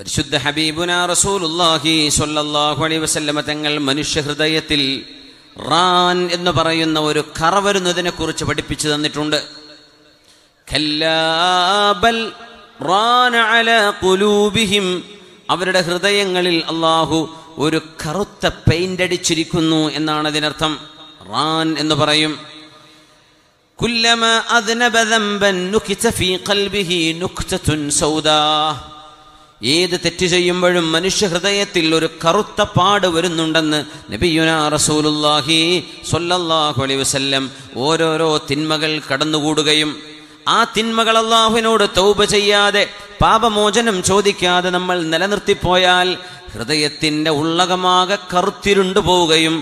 പരിശുദ്ധ ഹബീബുന റസൂലുല്ലാഹി സ്വല്ലല്ലാഹു അലൈ വസല്ലമ തങ്ങൾ മനുഷ്യഹൃദയത്തിൽ റാൻ എന്ന് പറയുന്ന ഒരു കറ വരുന്നതിനെ കുറിച്ച് പഠിപ്പിച്ചു തന്നിട്ടുണ്ട് അവരുടെ ഹൃദയങ്ങളിൽ അള്ളാഹു ഒരു കറുത്ത പെയിന്റ് അടിച്ചിരിക്കുന്നു എന്നാണ് അതിനർത്ഥം റാൻ എന്ന് പറയും കുല്ലമ ഫീ ഏത് തെറ്റ് ചെയ്യുമ്പോഴും മനുഷ്യ ഹൃദയത്തിൽ ഒരു കറുത്ത പാട് വരുന്നുണ്ടെന്ന് നബിയുന റസൂലുല്ലാഹി സൊല്ലാഹു അലൈ വസ്ല്ലം ഓരോരോ തിന്മകൾ കടന്നുകൂടുകയും ആ തിന്മകൾ അള്ളാഹുവിനോട് തൗബ ചെയ്യാതെ പാപമോചനം ചോദിക്കാതെ നമ്മൾ നിലനിർത്തിപ്പോയാൽ ഹൃദയത്തിൻ്റെ ഉള്ളകമാകെ കറുത്തിരുണ്ടു പോവുകയും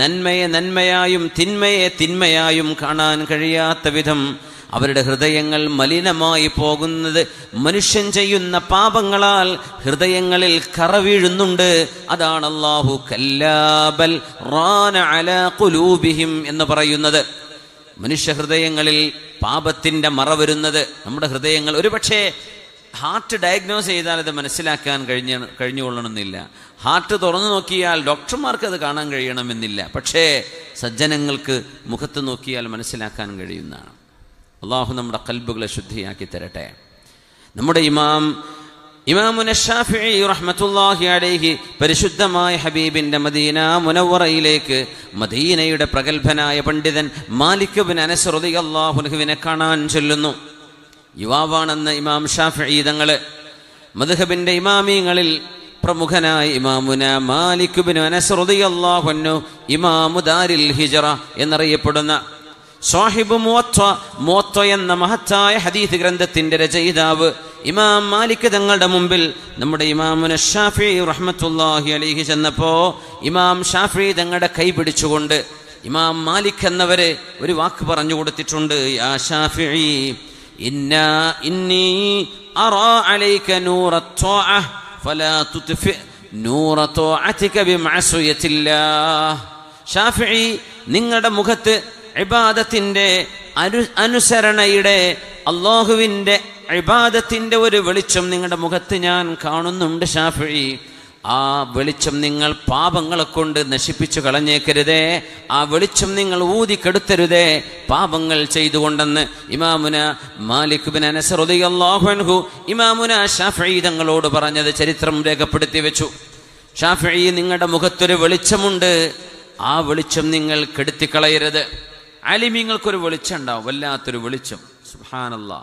നന്മയെ നന്മയായും തിന്മയെ തിന്മയായും കാണാൻ കഴിയാത്ത വിധം അവരുടെ ഹൃദയങ്ങൾ മലിനമായി പോകുന്നത് മനുഷ്യൻ ചെയ്യുന്ന പാപങ്ങളാൽ ഹൃദയങ്ങളിൽ കറ വീഴുന്നുണ്ട് അതാണ് അള്ളാഹു കല്ലാബൽ കുലൂബിഹിം എന്ന് പറയുന്നത് മനുഷ്യ ഹൃദയങ്ങളിൽ പാപത്തിന്റെ മറ വരുന്നത് നമ്മുടെ ഹൃദയങ്ങൾ ഒരുപക്ഷെ ഹാർട്ട് ഡയഗ്നോസ് ചെയ്താൽ അത് മനസ്സിലാക്കാൻ കഴിഞ്ഞ കഴിഞ്ഞുകൊള്ളണമെന്നില്ല ഹാർട്ട് തുറന്നു നോക്കിയാൽ ഡോക്ടർമാർക്ക് അത് കാണാൻ കഴിയണമെന്നില്ല പക്ഷേ സജ്ജനങ്ങൾക്ക് മുഖത്ത് നോക്കിയാൽ മനസ്സിലാക്കാൻ കഴിയുന്നതാണ് അള്ളാഹു നമ്മുടെ കൽബുകളെ ശുദ്ധിയാക്കി തരട്ടെ നമ്മുടെ ഇമാം ഇമാമുന ഷാഫി റഹ്മത്തുല്ലാഹി അലേഹി പരിശുദ്ധമായ ഹബീബിന്റെ മദീന മുനവറയിലേക്ക് മദീനയുടെ പ്രഗത്ഭനായ പണ്ഡിതൻ മാലിക്കുബിൻ അനസറുദി അള്ളാഹുനുഹുവിനെ കാണാൻ ചൊല്ലുന്നു യുവാവാണെന്ന് ഇമാം ഷാഫി തങ്ങൾ മധുഹബിന്റെ ഇമാമീങ്ങളിൽ പ്രമുഖനായ ഇമാമുന മാലിക്കുബിൻ അനസറുദി അള്ളാഹുന്നു ഇമാമുദാരിൽ ഹിജറ എന്നറിയപ്പെടുന്ന സാഹിബ് മുവത്വ മുവത്വ എന്ന മഹത്തായ ഹദീസ് ഗ്രന്ഥത്തിന്റെ രചയിതാവ് ഇമാം മാലിക് തങ്ങളുടെ മുമ്പിൽ നമ്മുടെ ഇമാമുന ഷാഫി റഹ്മത്തുല്ലാഹി അലിഹി ചെന്നപ്പോ ഇമാം ഷാഫി തങ്ങളുടെ കൈ പിടിച്ചുകൊണ്ട് ഇമാം മാലിക് എന്നവരെ ഒരു വാക്ക് പറഞ്ഞു കൊടുത്തിട്ടുണ്ട് യാ ഷാഫി ഇന്ന ഇന്നി അറാ അലൈക നൂറ ഫലാ തുത്ഫി നൂറ ബിമഅസിയത്തില്ലാഹ് ഷാഫി നിങ്ങളുടെ മുഖത്ത് ഇബാദത്തിൻ്റെ അനു അനുസരണയുടെ അള്ളാഹുവിൻ്റെ ഇബാദത്തിൻ്റെ ഒരു വെളിച്ചം നിങ്ങളുടെ മുഖത്ത് ഞാൻ കാണുന്നുണ്ട് ഷാഫി ആ വെളിച്ചം നിങ്ങൾ പാപങ്ങളെ കൊണ്ട് നശിപ്പിച്ചു കളഞ്ഞേക്കരുതേ ആ വെളിച്ചം നിങ്ങൾ ഊതിക്കെടുത്തരുതേ പാപങ്ങൾ ചെയ്തുകൊണ്ടെന്ന് ഇമാമുന മാലിക് ബിൻ അനസ് റളിയല്ലാഹു ഇമാമുന ഷാഫി തങ്ങളോട് പറഞ്ഞത് ചരിത്രം രേഖപ്പെടുത്തി വെച്ചു ഷാഫി നിങ്ങളുടെ മുഖത്തൊരു വെളിച്ചമുണ്ട് ആ വെളിച്ചം നിങ്ങൾ കെടുത്തിക്കളയരുത് അലിമീങ്ങൾക്കൊരു വെളിച്ചം ഉണ്ടാവും വല്ലാത്തൊരു വെളിച്ചം സുഹാനല്ലാ